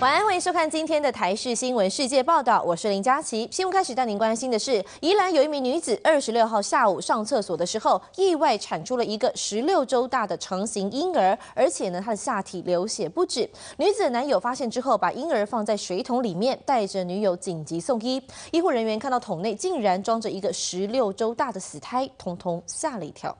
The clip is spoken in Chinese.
晚安，欢迎收看今天的台视新闻世界报道，我是林佳琪。新闻开始，带您关心的是，宜兰有一名女子二十六号下午上厕所的时候，意外产出了一个十六周大的成型婴儿，而且呢，她的下体流血不止。女子男友发现之后，把婴儿放在水桶里面，带着女友紧急送医。医护人员看到桶内竟然装着一个十六周大的死胎，通通吓了一跳。